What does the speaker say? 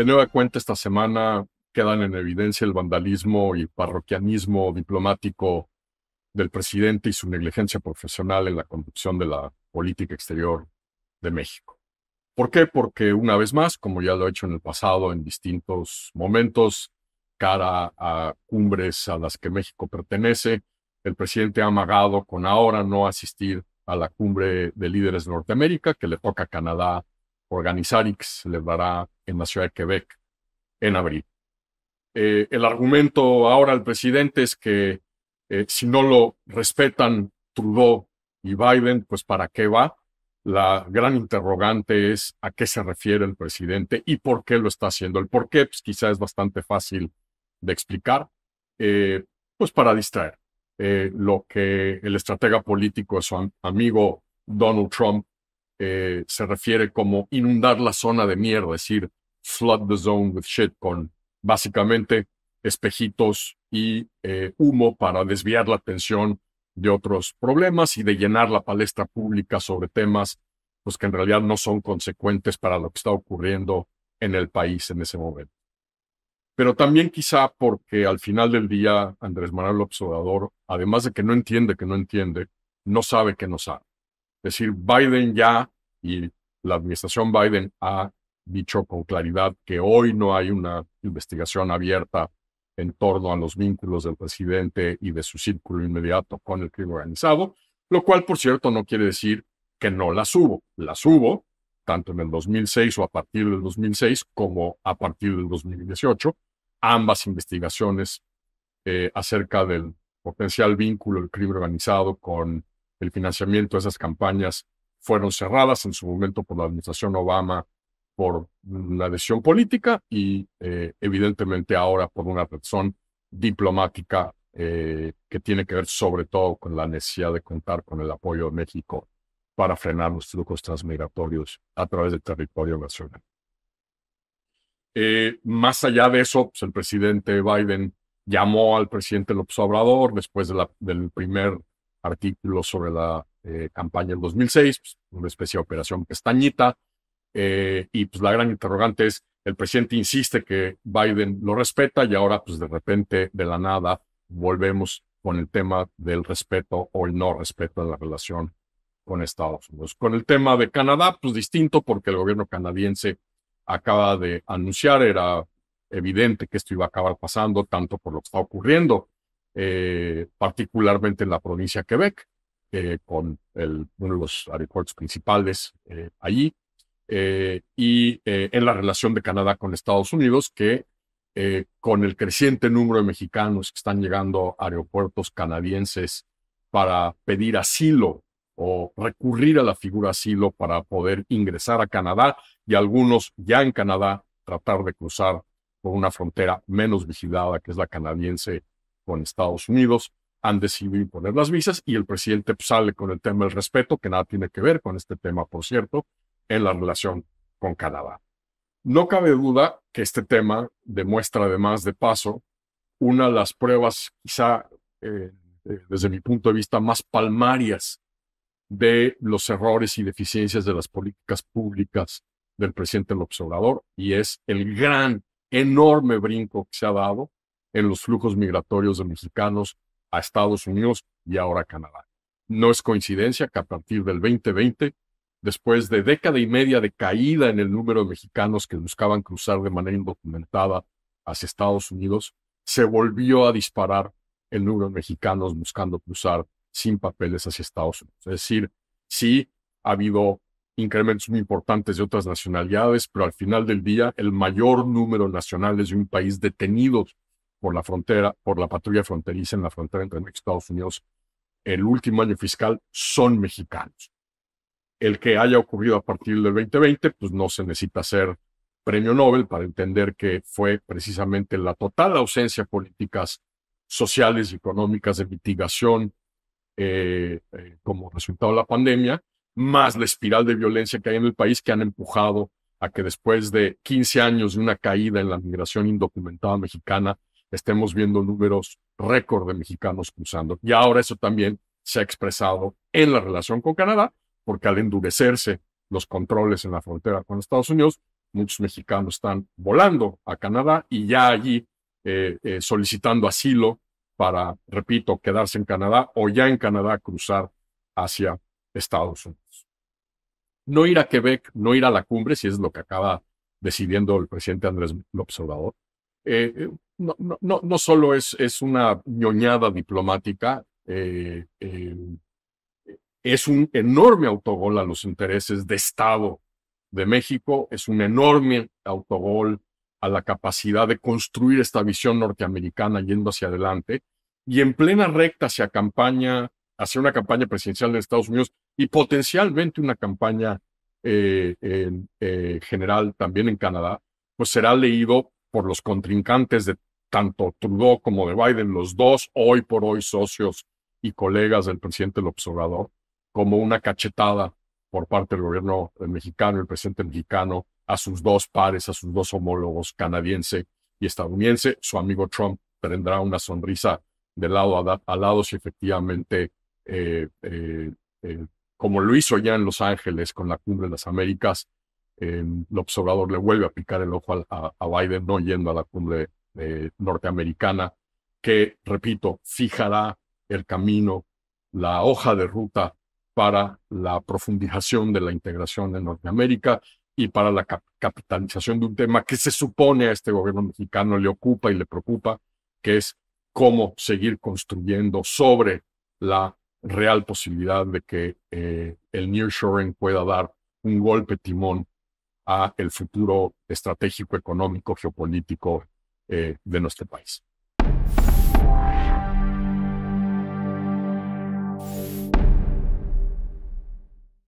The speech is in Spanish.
De nueva cuenta, esta semana quedan en evidencia el vandalismo y parroquianismo diplomático del presidente y su negligencia profesional en la conducción de la política exterior de México. ¿Por qué? Porque una vez más, como ya lo he hecho en el pasado, en distintos momentos, cara a cumbres a las que México pertenece, el presidente ha amagado con ahora no asistir a la cumbre de líderes de Norteamérica, que le toca a Canadá organizar y que en la ciudad de Quebec en abril. Eh, el argumento ahora al presidente es que eh, si no lo respetan Trudeau y Biden, pues ¿para qué va? La gran interrogante es a qué se refiere el presidente y por qué lo está haciendo. El por qué, pues quizá es bastante fácil de explicar, eh, pues para distraer. lo que el estratega político, su amigo Donald Trump, eh, se refiere como inundar la zona de mierda, es decir, flood the zone with shit, con básicamente espejitos y eh, humo para desviar la atención de otros problemas y de llenar la palestra pública sobre temas pues, que en realidad no son consecuentes para lo que está ocurriendo en el país en ese momento. Pero también quizá porque al final del día Andrés Manuel López además de que no entiende que no entiende, no sabe que no sabe. Es decir, Biden ya y la administración Biden ha dicho con claridad que hoy no hay una investigación abierta en torno a los vínculos del presidente y de su círculo inmediato con el crimen organizado, lo cual, por cierto, no quiere decir que no las hubo. Las hubo, tanto en el 2006 o a partir del 2006 como a partir del 2018, ambas investigaciones eh, acerca del potencial vínculo del crimen organizado con el financiamiento de esas campañas fueron cerradas en su momento por la administración Obama por una decisión política y eh, evidentemente ahora por una razón diplomática eh, que tiene que ver sobre todo con la necesidad de contar con el apoyo de México para frenar los trucos transmigratorios a través del territorio nacional. Eh, más allá de eso, pues, el presidente Biden llamó al presidente López Obrador después del primer artículos sobre la eh, campaña del 2006, pues, una especie de operación pestañita, eh, y pues la gran interrogante es, el presidente insiste que Biden lo respeta y ahora pues de repente, de la nada, volvemos con el tema del respeto o el no respeto de la relación con Estados Unidos. Con el tema de Canadá, pues distinto porque el gobierno canadiense acaba de anunciar, era evidente que esto iba a acabar pasando, tanto por lo que está ocurriendo eh, particularmente en la provincia de Quebec, eh, con uno de los aeropuertos principales eh, allí, y en la relación de Canadá con Estados Unidos, que con el creciente número de mexicanos que están llegando a aeropuertos canadienses para pedir asilo o recurrir a la figura asilo para poder ingresar a Canadá y algunos ya en Canadá tratar de cruzar por una frontera menos vigilada que es la canadiense con Estados Unidos han decidido imponer las visas y el presidente pues, sale con el tema del respeto, que nada tiene que ver con este tema, por cierto, en la relación con Canadá. No cabe duda que este tema demuestra además de paso una de las pruebas quizá eh, eh, desde mi punto de vista más palmarias de los errores y deficiencias de las políticas públicas del presidente López Obrador y es el gran, enorme brinco que se ha dado en los flujos migratorios de mexicanos a Estados Unidos y ahora a Canadá. No es coincidencia que a partir del 2020, después de década y media de caída en el número de mexicanos que buscaban cruzar de manera indocumentada hacia Estados Unidos, se volvió a disparar el número de mexicanos buscando cruzar sin papeles hacia Estados Unidos. Es decir, sí ha habido incrementos muy importantes de otras nacionalidades, pero al final del día el mayor número nacional nacionales de un país detenidos por la frontera, por la patrulla fronteriza en la frontera entre México y Estados Unidos, el último año fiscal son mexicanos. El que haya ocurrido a partir del 2020, pues no se necesita ser premio Nobel para entender que fue precisamente la total ausencia de políticas sociales y económicas de mitigación eh, eh, como resultado de la pandemia, más la espiral de violencia que hay en el país que han empujado a que después de 15 años de una caída en la migración indocumentada mexicana, estemos viendo números récord de mexicanos cruzando. Y ahora eso también se ha expresado en la relación con Canadá, porque al endurecerse los controles en la frontera con Estados Unidos, muchos mexicanos están volando a Canadá y ya allí eh, eh, solicitando asilo para, repito, quedarse en Canadá o ya en Canadá cruzar hacia Estados Unidos. No ir a Quebec, no ir a la cumbre, si es lo que acaba decidiendo el presidente Andrés López Obrador, eh, no, no, no solo es, es una ñoñada diplomática, eh, eh, es un enorme autogol a los intereses de Estado de México, es un enorme autogol a la capacidad de construir esta visión norteamericana yendo hacia adelante y en plena recta hacia campaña, hacia una campaña presidencial de Estados Unidos y potencialmente una campaña eh, general también en Canadá, pues será leído por los contrincantes de tanto Trudeau como de Biden, los dos hoy por hoy socios y colegas del presidente López Obrador, como una cachetada por parte del gobierno eh, mexicano, el presidente mexicano, a sus dos pares, a sus dos homólogos canadiense y estadounidense. Su amigo Trump tendrá una sonrisa de lado a, lado si efectivamente, eh, eh, como lo hizo ya en Los Ángeles con la cumbre de las Américas, el observador le vuelve a picar el ojo a, a Biden no yendo a la cumbre de eh, norteamericana que, repito, fijará el camino, la hoja de ruta para la profundización de la integración de Norteamérica y para la capitalización de un tema que se supone a este gobierno mexicano le ocupa y le preocupa, que es cómo seguir construyendo sobre la real posibilidad de que eh, el nearshoring pueda dar un golpe timón a el futuro estratégico económico geopolítico eh, de nuestro país.